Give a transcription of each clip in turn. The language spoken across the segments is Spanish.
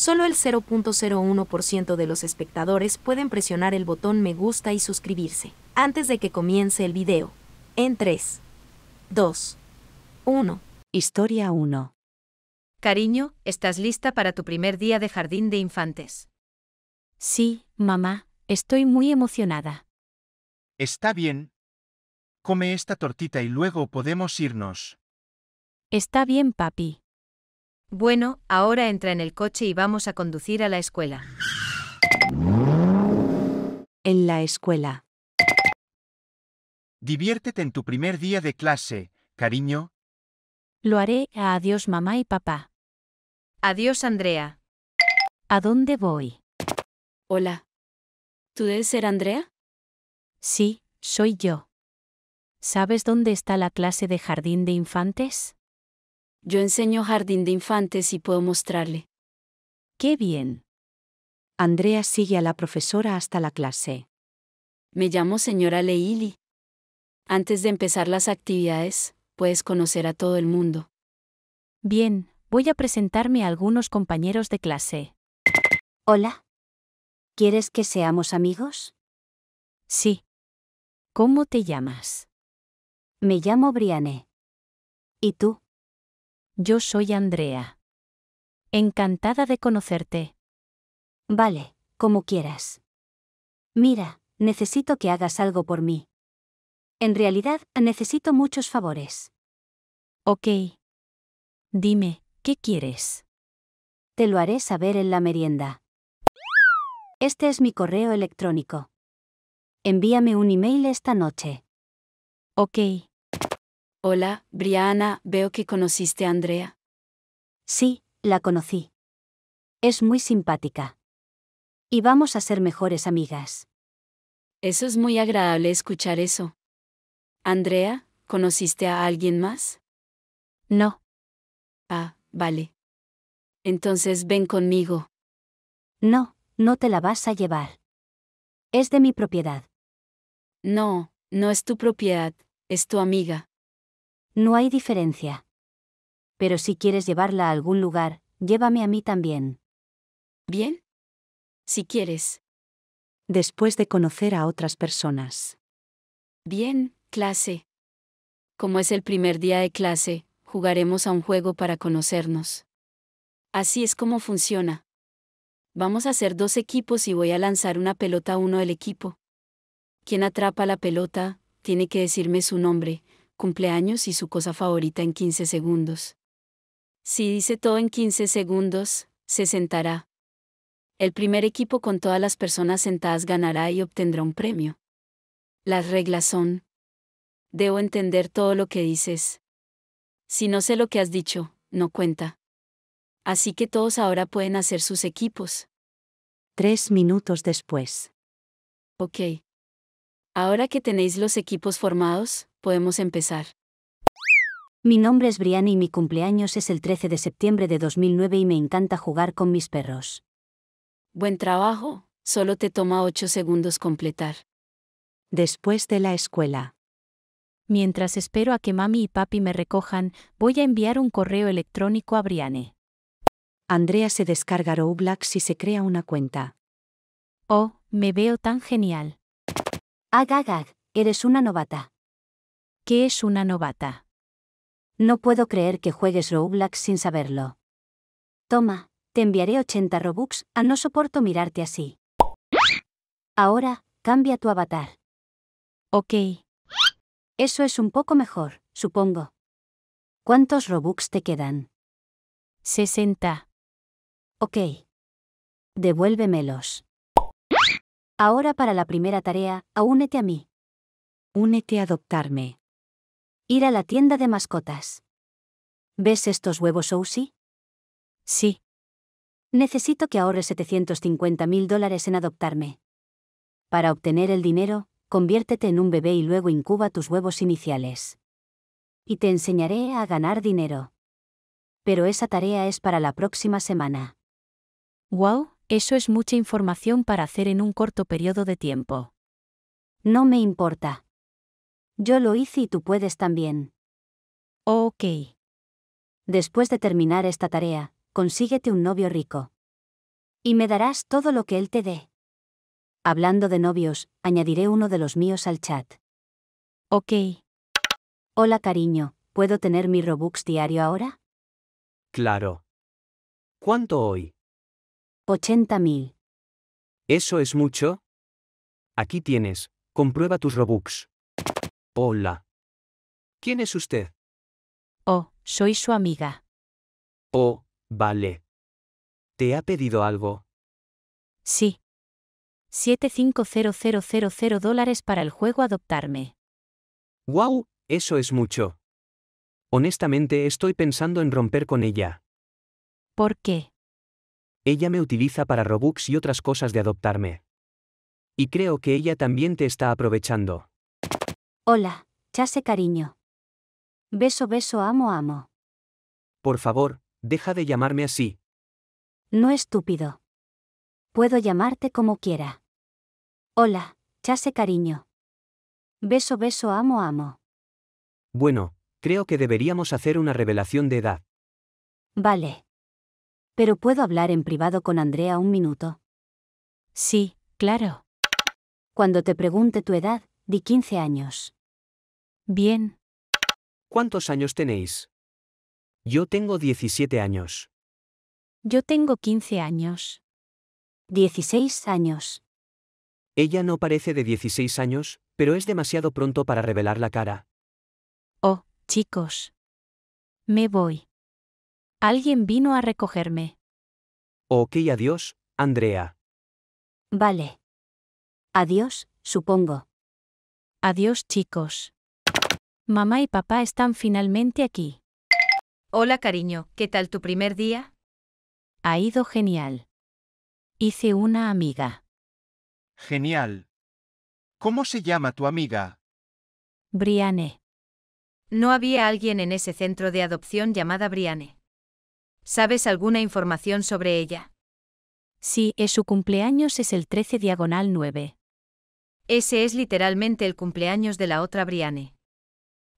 solo el 0.01% de los espectadores pueden presionar el botón me gusta y suscribirse, antes de que comience el video. En 3, 2, 1. Historia 1. Cariño, ¿estás lista para tu primer día de jardín de infantes? Sí, mamá, estoy muy emocionada. Está bien. Come esta tortita y luego podemos irnos. Está bien, papi. Bueno, ahora entra en el coche y vamos a conducir a la escuela. En la escuela. Diviértete en tu primer día de clase, cariño. Lo haré. Adiós mamá y papá. Adiós Andrea. ¿A dónde voy? Hola. ¿Tú debes ser Andrea? Sí, soy yo. ¿Sabes dónde está la clase de jardín de infantes? Yo enseño jardín de infantes y puedo mostrarle. ¡Qué bien! Andrea sigue a la profesora hasta la clase. Me llamo señora Leili. Antes de empezar las actividades, puedes conocer a todo el mundo. Bien, voy a presentarme a algunos compañeros de clase. Hola. ¿Quieres que seamos amigos? Sí. ¿Cómo te llamas? Me llamo Briane. ¿Y tú? Yo soy Andrea. Encantada de conocerte. Vale, como quieras. Mira, necesito que hagas algo por mí. En realidad, necesito muchos favores. Ok. Dime, ¿qué quieres? Te lo haré saber en la merienda. Este es mi correo electrónico. Envíame un email esta noche. Ok. Hola, Brianna, veo que conociste a Andrea. Sí, la conocí. Es muy simpática. Y vamos a ser mejores amigas. Eso es muy agradable escuchar eso. Andrea, ¿conociste a alguien más? No. Ah, vale. Entonces ven conmigo. No, no te la vas a llevar. Es de mi propiedad. No, no es tu propiedad, es tu amiga. No hay diferencia. Pero si quieres llevarla a algún lugar, llévame a mí también. ¿Bien? Si quieres. Después de conocer a otras personas. Bien, clase. Como es el primer día de clase, jugaremos a un juego para conocernos. Así es como funciona. Vamos a hacer dos equipos y voy a lanzar una pelota a uno del equipo. Quien atrapa la pelota, tiene que decirme su nombre, cumpleaños y su cosa favorita en 15 segundos. Si dice todo en 15 segundos, se sentará. El primer equipo con todas las personas sentadas ganará y obtendrá un premio. Las reglas son. Debo entender todo lo que dices. Si no sé lo que has dicho, no cuenta. Así que todos ahora pueden hacer sus equipos. Tres minutos después. Ok. Ahora que tenéis los equipos formados, podemos empezar. Mi nombre es Brianna y mi cumpleaños es el 13 de septiembre de 2009 y me encanta jugar con mis perros. Buen trabajo, solo te toma 8 segundos completar. Después de la escuela. Mientras espero a que mami y papi me recojan, voy a enviar un correo electrónico a Brianne. Andrea se descarga Roblox y se crea una cuenta. Oh, me veo tan genial. Agagag, eres una novata. ¿Qué es una novata. No puedo creer que juegues Roblox sin saberlo. Toma, te enviaré 80 Robux, a ah, no soporto mirarte así. Ahora, cambia tu avatar. Ok. Eso es un poco mejor, supongo. ¿Cuántos Robux te quedan? 60. Ok. Devuélvemelos. Ahora para la primera tarea, aúnete a mí. Únete a adoptarme. Ir a la tienda de mascotas. ¿Ves estos huevos, Ousi? Sí. Necesito que ahorres 750 mil dólares en adoptarme. Para obtener el dinero, conviértete en un bebé y luego incuba tus huevos iniciales. Y te enseñaré a ganar dinero. Pero esa tarea es para la próxima semana. ¡Wow! Eso es mucha información para hacer en un corto periodo de tiempo. No me importa. Yo lo hice y tú puedes también. Ok. Después de terminar esta tarea, consíguete un novio rico. Y me darás todo lo que él te dé. Hablando de novios, añadiré uno de los míos al chat. Ok. Hola cariño, ¿puedo tener mi Robux diario ahora? Claro. ¿Cuánto hoy? 80.000. ¿Eso es mucho? Aquí tienes, comprueba tus Robux. Hola. ¿Quién es usted? Oh, soy su amiga. Oh, vale. ¿Te ha pedido algo? Sí. 750000 dólares para el juego Adoptarme. ¡Wow! Eso es mucho. Honestamente estoy pensando en romper con ella. ¿Por qué? Ella me utiliza para Robux y otras cosas de adoptarme. Y creo que ella también te está aprovechando. Hola, chase cariño. Beso, beso, amo, amo. Por favor, deja de llamarme así. No estúpido. Puedo llamarte como quiera. Hola, chase cariño. Beso, beso, amo, amo. Bueno, creo que deberíamos hacer una revelación de edad. Vale. Pero puedo hablar en privado con Andrea un minuto. Sí, claro. Cuando te pregunte tu edad, Di 15 años. Bien. ¿Cuántos años tenéis? Yo tengo 17 años. Yo tengo 15 años. 16 años. Ella no parece de 16 años, pero es demasiado pronto para revelar la cara. Oh, chicos. Me voy. Alguien vino a recogerme. Ok, adiós, Andrea. Vale. Adiós, supongo. Adiós chicos. Mamá y papá están finalmente aquí. Hola cariño, ¿qué tal tu primer día? Ha ido genial. Hice una amiga. Genial. ¿Cómo se llama tu amiga? Briane. No había alguien en ese centro de adopción llamada Briane. ¿Sabes alguna información sobre ella? Sí, es su cumpleaños es el 13 diagonal 9. Ese es literalmente el cumpleaños de la otra Briane.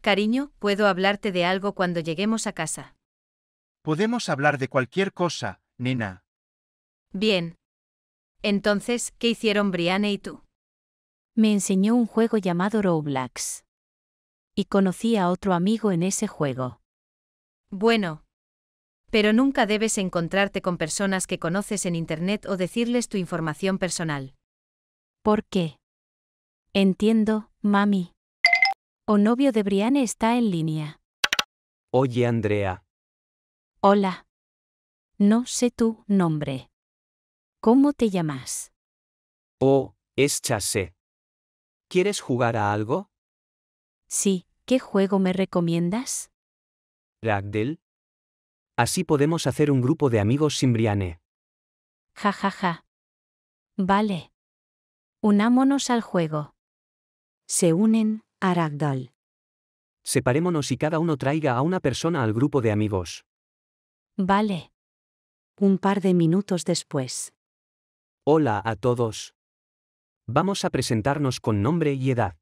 Cariño, puedo hablarte de algo cuando lleguemos a casa. Podemos hablar de cualquier cosa, nena. Bien. Entonces, ¿qué hicieron Briane y tú? Me enseñó un juego llamado Roblox. Y conocí a otro amigo en ese juego. Bueno. Pero nunca debes encontrarte con personas que conoces en Internet o decirles tu información personal. ¿Por qué? Entiendo, mami. O novio de Briane está en línea. Oye, Andrea. Hola. No sé tu nombre. ¿Cómo te llamas? Oh, es Chase. ¿Quieres jugar a algo? Sí, ¿qué juego me recomiendas? Ragdell. Así podemos hacer un grupo de amigos sin Briane. Ja ja ja. Vale. Unámonos al juego se unen a Separémonos y cada uno traiga a una persona al grupo de amigos. Vale. Un par de minutos después. Hola a todos. Vamos a presentarnos con nombre y edad.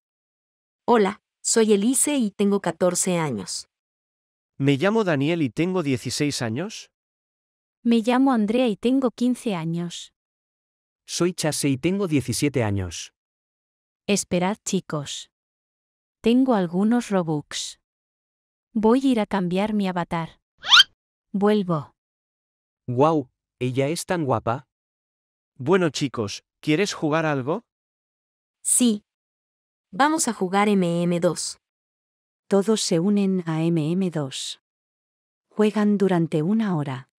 Hola, soy Elise y tengo 14 años. Me llamo Daniel y tengo 16 años. Me llamo Andrea y tengo 15 años. Soy Chase y tengo 17 años. Esperad chicos. Tengo algunos Robux. Voy a ir a cambiar mi avatar. Vuelvo. ¡Guau! ¿Ella es tan guapa? Bueno chicos, ¿quieres jugar algo? Sí. Vamos a jugar MM2. Todos se unen a MM2. Juegan durante una hora.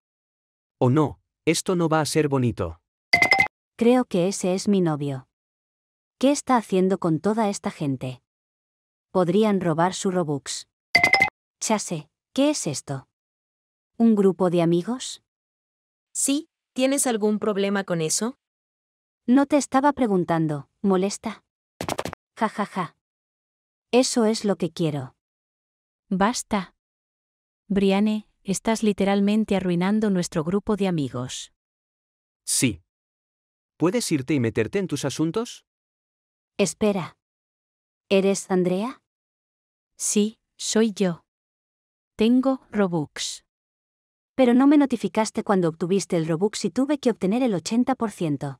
O oh no, esto no va a ser bonito. Creo que ese es mi novio. ¿Qué está haciendo con toda esta gente? Podrían robar su Robux. Chase, ¿qué es esto? ¿Un grupo de amigos? Sí, ¿tienes algún problema con eso? No te estaba preguntando, molesta. Ja ja ja. Eso es lo que quiero. Basta. Briane, estás literalmente arruinando nuestro grupo de amigos. Sí. ¿Puedes irte y meterte en tus asuntos? Espera. ¿Eres Andrea? Sí, soy yo. Tengo Robux. Pero no me notificaste cuando obtuviste el Robux y tuve que obtener el 80%.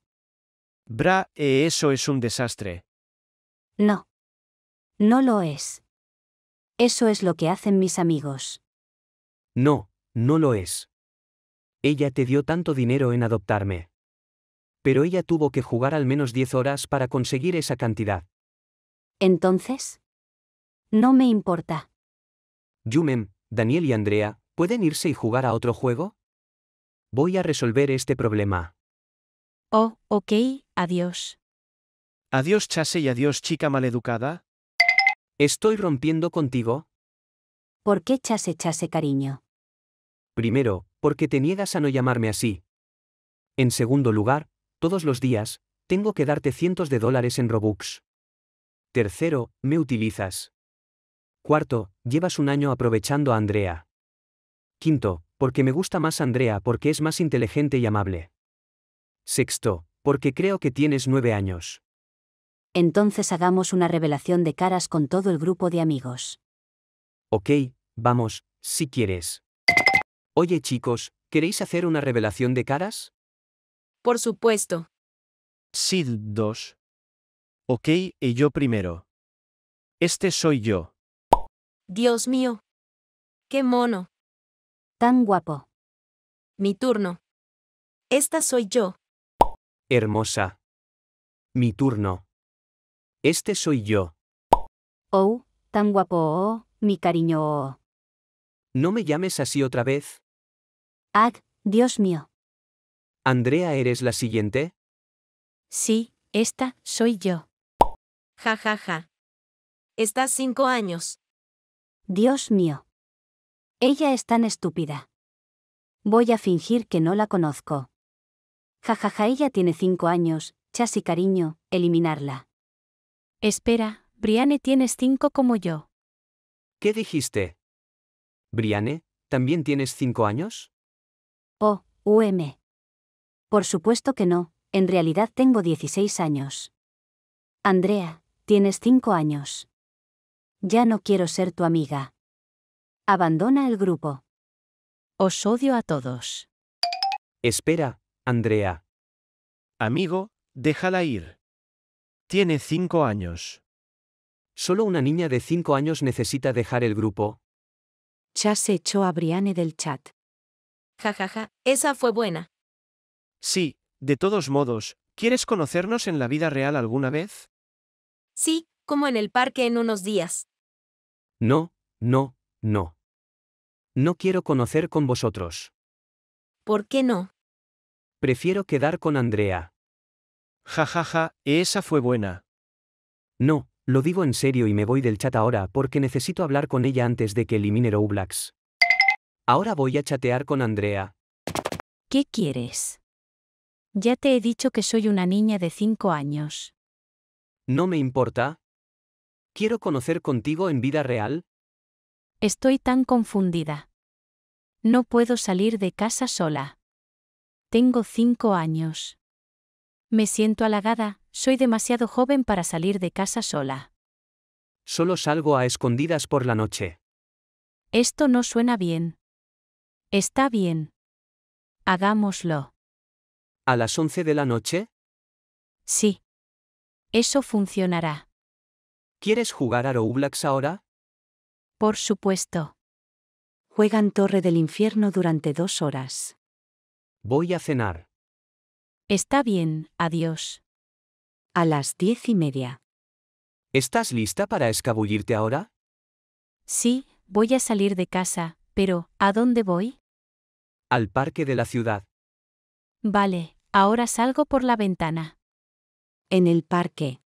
Bra, eh, eso es un desastre. No. No lo es. Eso es lo que hacen mis amigos. No, no lo es. Ella te dio tanto dinero en adoptarme pero ella tuvo que jugar al menos 10 horas para conseguir esa cantidad. Entonces, no me importa. Yumen, Daniel y Andrea, ¿pueden irse y jugar a otro juego? Voy a resolver este problema. Oh, ok, adiós. Adiós Chase y adiós chica maleducada. ¿Estoy rompiendo contigo? ¿Por qué Chase Chase cariño? Primero, porque te niegas a no llamarme así. En segundo lugar, todos los días, tengo que darte cientos de dólares en Robux. Tercero, me utilizas. Cuarto, llevas un año aprovechando a Andrea. Quinto, porque me gusta más Andrea porque es más inteligente y amable. Sexto, porque creo que tienes nueve años. Entonces hagamos una revelación de caras con todo el grupo de amigos. Ok, vamos, si quieres. Oye chicos, ¿queréis hacer una revelación de caras? Por supuesto. Sid 2. Ok, y yo primero. Este soy yo. Dios mío. Qué mono. Tan guapo. Mi turno. Esta soy yo. Hermosa. Mi turno. Este soy yo. Oh, tan guapo, oh, mi cariño. Oh. No me llames así otra vez. Ag, Dios mío. Andrea, ¿eres la siguiente? Sí, esta, soy yo. Ja, ja, ja. Estás cinco años. Dios mío. Ella es tan estúpida. Voy a fingir que no la conozco. Jajaja, ja, ja, ella tiene cinco años, chas cariño, eliminarla. Espera, Briane tienes cinco como yo. ¿Qué dijiste? Briane, ¿también tienes cinco años? Oh, UM. Por supuesto que no, en realidad tengo 16 años. Andrea, tienes 5 años. Ya no quiero ser tu amiga. Abandona el grupo. Os odio a todos. Espera, Andrea. Amigo, déjala ir. Tiene 5 años. Solo una niña de 5 años necesita dejar el grupo. se echó a Briane del chat. Jajaja, ja, ja. esa fue buena. Sí, de todos modos, ¿quieres conocernos en la vida real alguna vez? Sí, como en el parque en unos días. No, no, no. No quiero conocer con vosotros. ¿Por qué no? Prefiero quedar con Andrea. Ja ja ja, esa fue buena. No, lo digo en serio y me voy del chat ahora porque necesito hablar con ella antes de que elimine Roblox. Ahora voy a chatear con Andrea. ¿Qué quieres? Ya te he dicho que soy una niña de cinco años. No me importa. Quiero conocer contigo en vida real. Estoy tan confundida. No puedo salir de casa sola. Tengo cinco años. Me siento halagada, soy demasiado joven para salir de casa sola. Solo salgo a escondidas por la noche. Esto no suena bien. Está bien. Hagámoslo. ¿A las 11 de la noche? Sí. Eso funcionará. ¿Quieres jugar a Roblox ahora? Por supuesto. Juegan Torre del Infierno durante dos horas. Voy a cenar. Está bien, adiós. A las diez y media. ¿Estás lista para escabullirte ahora? Sí, voy a salir de casa, pero ¿a dónde voy? Al parque de la ciudad. Vale, Ahora salgo por la ventana. En el parque.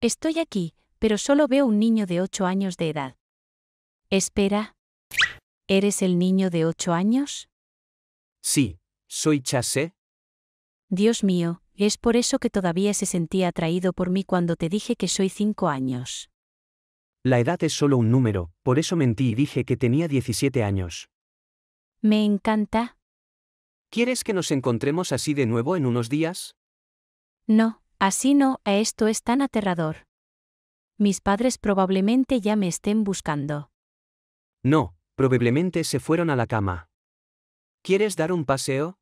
Estoy aquí, pero solo veo un niño de ocho años de edad. Espera. ¿Eres el niño de ocho años? Sí, soy Chase. Dios mío, es por eso que todavía se sentía atraído por mí cuando te dije que soy cinco años. La edad es solo un número, por eso mentí y dije que tenía 17 años. Me encanta, ¿Quieres que nos encontremos así de nuevo en unos días? No, así no, esto es tan aterrador. Mis padres probablemente ya me estén buscando. No, probablemente se fueron a la cama. ¿Quieres dar un paseo?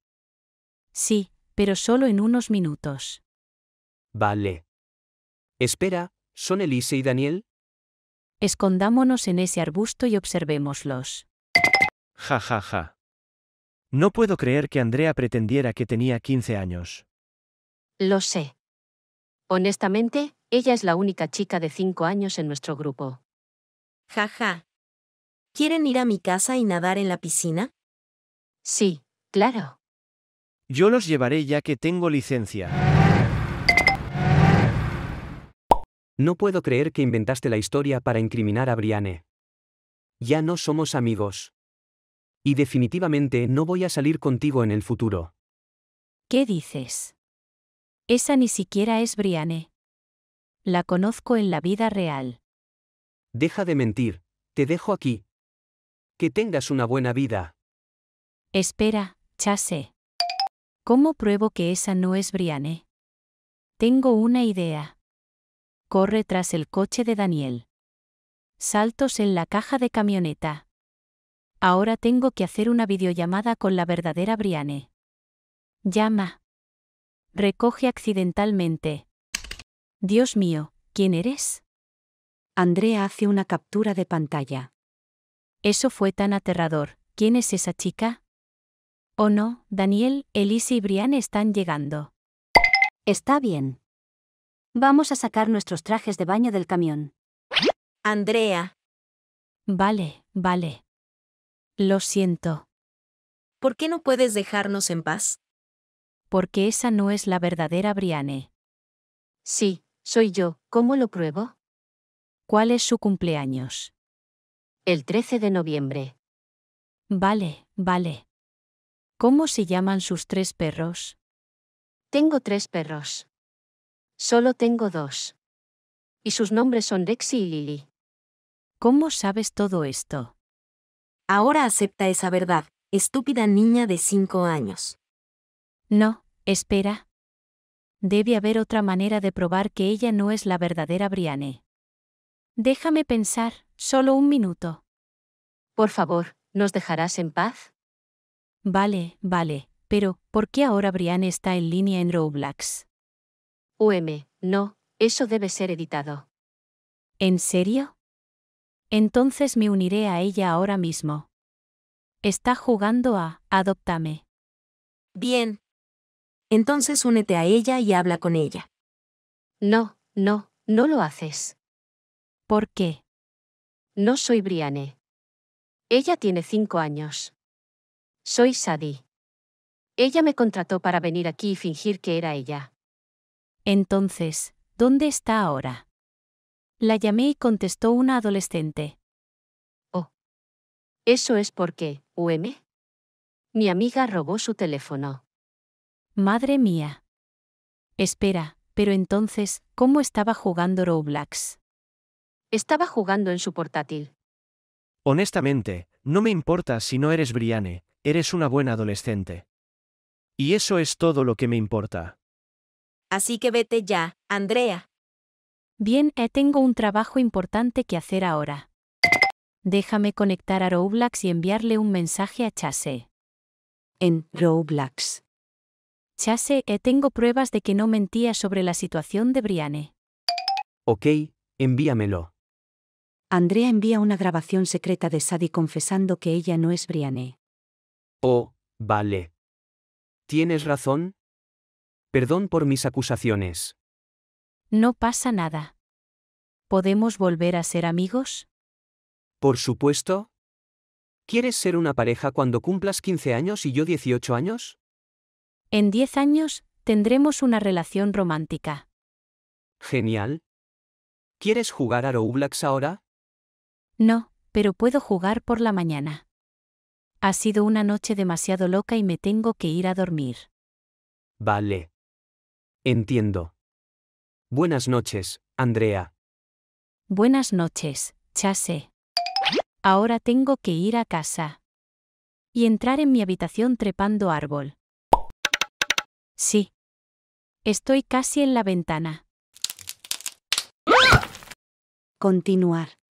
Sí, pero solo en unos minutos. Vale. Espera, ¿son Elise y Daniel? Escondámonos en ese arbusto y observémoslos. Ja ja ja. No puedo creer que Andrea pretendiera que tenía 15 años. Lo sé. Honestamente, ella es la única chica de 5 años en nuestro grupo. Jaja. Ja. ¿Quieren ir a mi casa y nadar en la piscina? Sí, claro. Yo los llevaré ya que tengo licencia. No puedo creer que inventaste la historia para incriminar a Briane. Ya no somos amigos. Y definitivamente no voy a salir contigo en el futuro. ¿Qué dices? Esa ni siquiera es Briane. La conozco en la vida real. Deja de mentir, te dejo aquí. Que tengas una buena vida. Espera, Chase. ¿Cómo pruebo que esa no es Briane? Tengo una idea. Corre tras el coche de Daniel. Saltos en la caja de camioneta. Ahora tengo que hacer una videollamada con la verdadera Briane. Llama. Recoge accidentalmente. Dios mío, ¿quién eres? Andrea hace una captura de pantalla. Eso fue tan aterrador. ¿Quién es esa chica? Oh no, Daniel, Elise y Briane están llegando. Está bien. Vamos a sacar nuestros trajes de baño del camión. Andrea. Vale, vale. Lo siento. ¿Por qué no puedes dejarnos en paz? Porque esa no es la verdadera Briane. Sí, soy yo. ¿Cómo lo pruebo? ¿Cuál es su cumpleaños? El 13 de noviembre. Vale, vale. ¿Cómo se llaman sus tres perros? Tengo tres perros. Solo tengo dos. Y sus nombres son Lexi y Lily. ¿Cómo sabes todo esto? Ahora acepta esa verdad, estúpida niña de cinco años. No, espera. Debe haber otra manera de probar que ella no es la verdadera Brianne. Déjame pensar, solo un minuto. Por favor, ¿nos dejarás en paz? Vale, vale, pero ¿por qué ahora Brianne está en línea en Roblox? UM, no, eso debe ser editado. ¿En serio? Entonces me uniré a ella ahora mismo. Está jugando a Adóptame. Bien. Entonces únete a ella y habla con ella. No, no, no lo haces. ¿Por qué? No soy Briane. Ella tiene cinco años. Soy Sadie. Ella me contrató para venir aquí y fingir que era ella. Entonces, ¿dónde está ahora? La llamé y contestó una adolescente. Oh. Eso es porque, UM. Mi amiga robó su teléfono. Madre mía. Espera, pero entonces, ¿cómo estaba jugando Roblox? Estaba jugando en su portátil. Honestamente, no me importa si no eres Briane, eres una buena adolescente. Y eso es todo lo que me importa. Así que vete ya, Andrea. Bien, eh, tengo un trabajo importante que hacer ahora. Déjame conectar a Roblox y enviarle un mensaje a Chase. En Roblox. Chase, eh, tengo pruebas de que no mentía sobre la situación de Briane. Ok, envíamelo. Andrea envía una grabación secreta de Sadie confesando que ella no es Briane. Oh, vale. ¿Tienes razón? Perdón por mis acusaciones. No pasa nada. ¿Podemos volver a ser amigos? Por supuesto. ¿Quieres ser una pareja cuando cumplas 15 años y yo 18 años? En 10 años, tendremos una relación romántica. Genial. ¿Quieres jugar a Roblox ahora? No, pero puedo jugar por la mañana. Ha sido una noche demasiado loca y me tengo que ir a dormir. Vale. Entiendo. Buenas noches, Andrea. Buenas noches, Chase. Ahora tengo que ir a casa. Y entrar en mi habitación trepando árbol. Sí. Estoy casi en la ventana. Continuar.